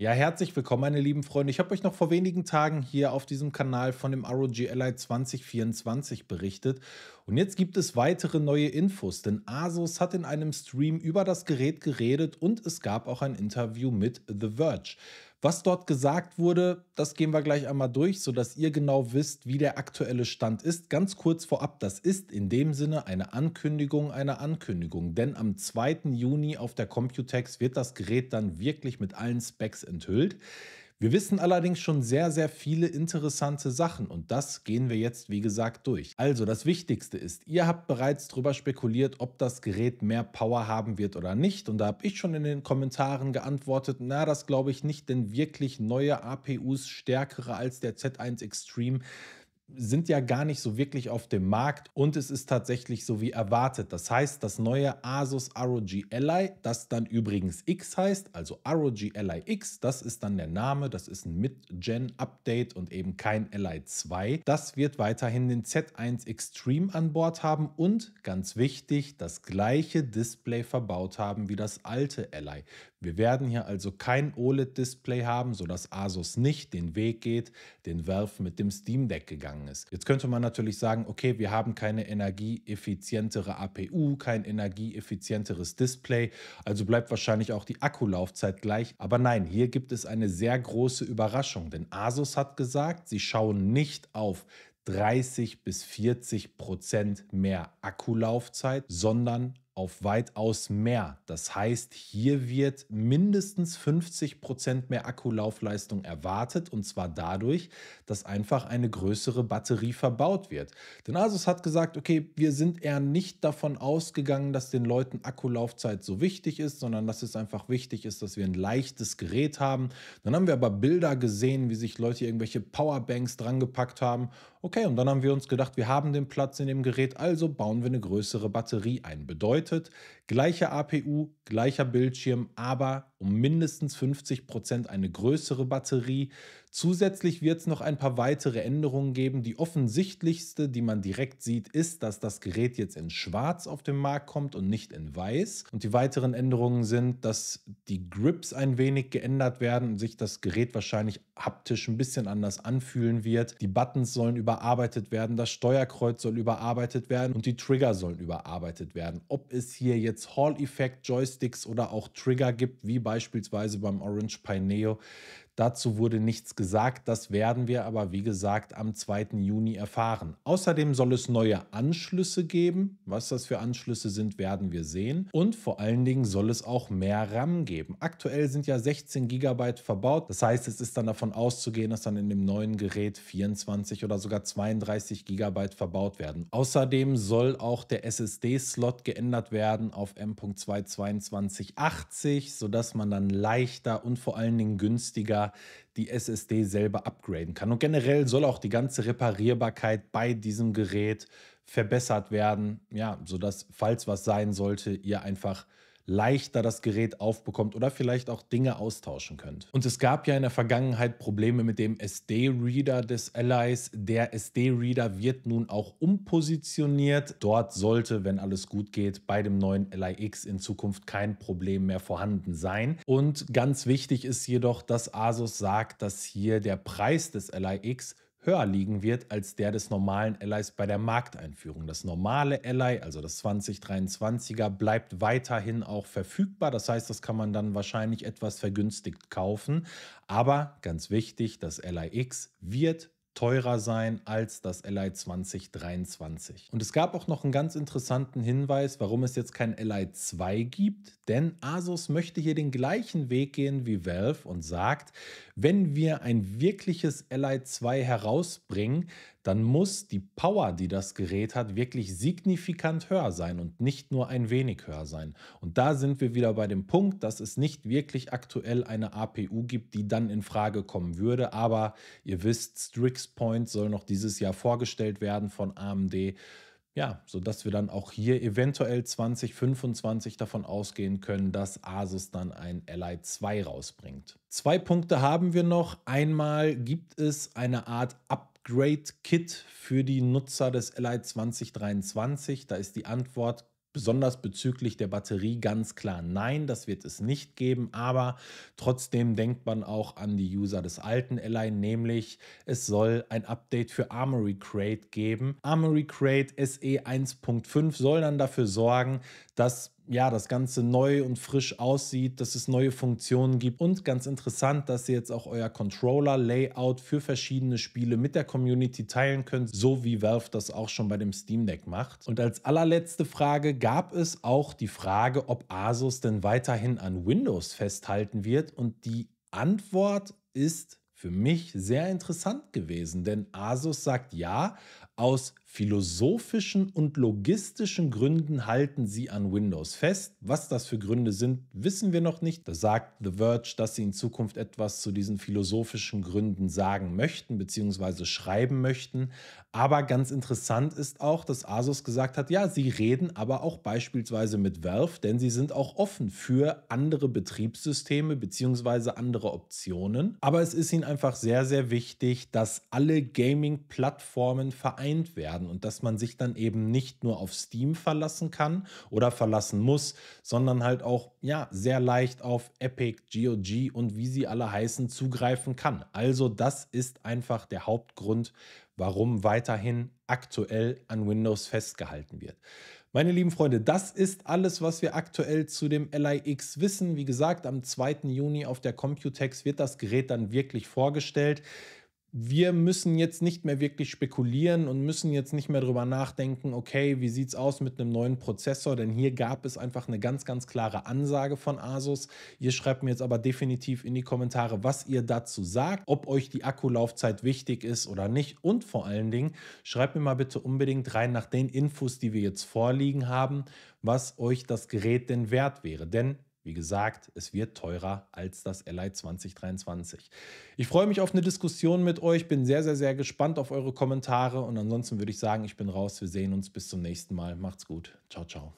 Ja, herzlich willkommen, meine lieben Freunde. Ich habe euch noch vor wenigen Tagen hier auf diesem Kanal von dem ROG Ally 2024 berichtet. Und jetzt gibt es weitere neue Infos, denn Asus hat in einem Stream über das Gerät geredet und es gab auch ein Interview mit The Verge. Was dort gesagt wurde, das gehen wir gleich einmal durch, sodass ihr genau wisst, wie der aktuelle Stand ist. Ganz kurz vorab, das ist in dem Sinne eine Ankündigung einer Ankündigung, denn am 2. Juni auf der Computex wird das Gerät dann wirklich mit allen Specs enthüllt. Wir wissen allerdings schon sehr, sehr viele interessante Sachen und das gehen wir jetzt, wie gesagt, durch. Also das Wichtigste ist, ihr habt bereits darüber spekuliert, ob das Gerät mehr Power haben wird oder nicht und da habe ich schon in den Kommentaren geantwortet, na, das glaube ich nicht, denn wirklich neue APUs stärkere als der Z1 Extreme sind ja gar nicht so wirklich auf dem Markt und es ist tatsächlich so wie erwartet. Das heißt, das neue Asus ROG Ally, das dann übrigens X heißt, also ROG Ally X, das ist dann der Name, das ist ein Mid-Gen-Update und eben kein Ally 2. Das wird weiterhin den Z1 Extreme an Bord haben und, ganz wichtig, das gleiche Display verbaut haben wie das alte Ally. Wir werden hier also kein OLED-Display haben, sodass Asus nicht den Weg geht, den Valve mit dem Steam Deck gegangen ist. Jetzt könnte man natürlich sagen, okay, wir haben keine energieeffizientere APU, kein energieeffizienteres Display, also bleibt wahrscheinlich auch die Akkulaufzeit gleich. Aber nein, hier gibt es eine sehr große Überraschung, denn Asus hat gesagt, sie schauen nicht auf 30 bis 40 Prozent mehr Akkulaufzeit, sondern auf weitaus mehr. Das heißt, hier wird mindestens 50% Prozent mehr Akkulaufleistung erwartet und zwar dadurch, dass einfach eine größere Batterie verbaut wird. Denn Asus hat gesagt, okay, wir sind eher nicht davon ausgegangen, dass den Leuten Akkulaufzeit so wichtig ist, sondern dass es einfach wichtig ist, dass wir ein leichtes Gerät haben. Dann haben wir aber Bilder gesehen, wie sich Leute irgendwelche Powerbanks drangepackt haben. Okay, und dann haben wir uns gedacht, wir haben den Platz in dem Gerät, also bauen wir eine größere Batterie ein. Bedeutet, bedeutet gleiche APU, gleicher Bildschirm, aber um mindestens 50 Prozent eine größere Batterie. Zusätzlich wird es noch ein paar weitere Änderungen geben. Die offensichtlichste, die man direkt sieht, ist, dass das Gerät jetzt in schwarz auf den Markt kommt und nicht in weiß. Und die weiteren Änderungen sind, dass die Grips ein wenig geändert werden und sich das Gerät wahrscheinlich haptisch ein bisschen anders anfühlen wird. Die Buttons sollen überarbeitet werden, das Steuerkreuz soll überarbeitet werden und die Trigger sollen überarbeitet werden. Ob es hier jetzt Hall-Effekt, Joysticks oder auch Trigger gibt, wie bei beispielsweise beim Orange Pineo Dazu wurde nichts gesagt, das werden wir aber wie gesagt am 2. Juni erfahren. Außerdem soll es neue Anschlüsse geben. Was das für Anschlüsse sind, werden wir sehen. Und vor allen Dingen soll es auch mehr RAM geben. Aktuell sind ja 16 GB verbaut. Das heißt, es ist dann davon auszugehen, dass dann in dem neuen Gerät 24 oder sogar 32 GB verbaut werden. Außerdem soll auch der SSD-Slot geändert werden auf M.22280, sodass man dann leichter und vor allen Dingen günstiger die SSD selber upgraden kann. Und generell soll auch die ganze Reparierbarkeit bei diesem Gerät verbessert werden, ja, sodass, falls was sein sollte, ihr einfach leichter das Gerät aufbekommt oder vielleicht auch Dinge austauschen könnt. Und es gab ja in der Vergangenheit Probleme mit dem SD-Reader des Allies. Der SD-Reader wird nun auch umpositioniert. Dort sollte, wenn alles gut geht, bei dem neuen Ally X in Zukunft kein Problem mehr vorhanden sein. Und ganz wichtig ist jedoch, dass Asus sagt, dass hier der Preis des Ally X höher liegen wird als der des normalen Allies bei der Markteinführung. Das normale Ally, also das 2023er, bleibt weiterhin auch verfügbar. Das heißt, das kann man dann wahrscheinlich etwas vergünstigt kaufen. Aber ganz wichtig, das Ally X wird teurer sein als das Li 2023. Und es gab auch noch einen ganz interessanten Hinweis, warum es jetzt kein Li 2 gibt, denn Asus möchte hier den gleichen Weg gehen wie Valve und sagt, wenn wir ein wirkliches Li 2 herausbringen, dann muss die Power, die das Gerät hat, wirklich signifikant höher sein und nicht nur ein wenig höher sein. Und da sind wir wieder bei dem Punkt, dass es nicht wirklich aktuell eine APU gibt, die dann in Frage kommen würde. Aber ihr wisst, Strix Point soll noch dieses Jahr vorgestellt werden von AMD ja, sodass wir dann auch hier eventuell 2025 davon ausgehen können, dass Asus dann ein Ally 2 rausbringt. Zwei Punkte haben wir noch. Einmal gibt es eine Art Update Upgrade-Kit für die Nutzer des Li 2023? Da ist die Antwort besonders bezüglich der Batterie ganz klar nein, das wird es nicht geben, aber trotzdem denkt man auch an die User des alten Li, nämlich es soll ein Update für Armory Crate geben. Armory Crate SE 1.5 soll dann dafür sorgen, dass ja, das Ganze neu und frisch aussieht, dass es neue Funktionen gibt und ganz interessant, dass ihr jetzt auch euer Controller-Layout für verschiedene Spiele mit der Community teilen könnt, so wie Valve das auch schon bei dem Steam Deck macht. Und als allerletzte Frage gab es auch die Frage, ob Asus denn weiterhin an Windows festhalten wird und die Antwort ist für mich sehr interessant gewesen, denn Asus sagt ja, aus philosophischen und logistischen Gründen halten sie an Windows fest. Was das für Gründe sind, wissen wir noch nicht. Da sagt The Verge, dass sie in Zukunft etwas zu diesen philosophischen Gründen sagen möchten bzw. schreiben möchten. Aber ganz interessant ist auch, dass Asus gesagt hat, ja, sie reden aber auch beispielsweise mit Valve, denn sie sind auch offen für andere Betriebssysteme bzw. andere Optionen. Aber es ist ihnen einfach sehr, sehr wichtig, dass alle Gaming-Plattformen vereint vereint werden und dass man sich dann eben nicht nur auf Steam verlassen kann oder verlassen muss, sondern halt auch ja sehr leicht auf Epic, GOG und wie sie alle heißen zugreifen kann. Also das ist einfach der Hauptgrund, warum weiterhin aktuell an Windows festgehalten wird. Meine lieben Freunde, das ist alles, was wir aktuell zu dem LIX wissen. Wie gesagt, am 2. Juni auf der Computex wird das Gerät dann wirklich vorgestellt wir müssen jetzt nicht mehr wirklich spekulieren und müssen jetzt nicht mehr darüber nachdenken, okay, wie sieht es aus mit einem neuen Prozessor? Denn hier gab es einfach eine ganz, ganz klare Ansage von Asus. Ihr schreibt mir jetzt aber definitiv in die Kommentare, was ihr dazu sagt, ob euch die Akkulaufzeit wichtig ist oder nicht. Und vor allen Dingen, schreibt mir mal bitte unbedingt rein nach den Infos, die wir jetzt vorliegen haben, was euch das Gerät denn wert wäre. Denn wie gesagt, es wird teurer als das Ally 2023. Ich freue mich auf eine Diskussion mit euch, bin sehr, sehr, sehr gespannt auf eure Kommentare und ansonsten würde ich sagen, ich bin raus. Wir sehen uns bis zum nächsten Mal. Macht's gut. Ciao, ciao.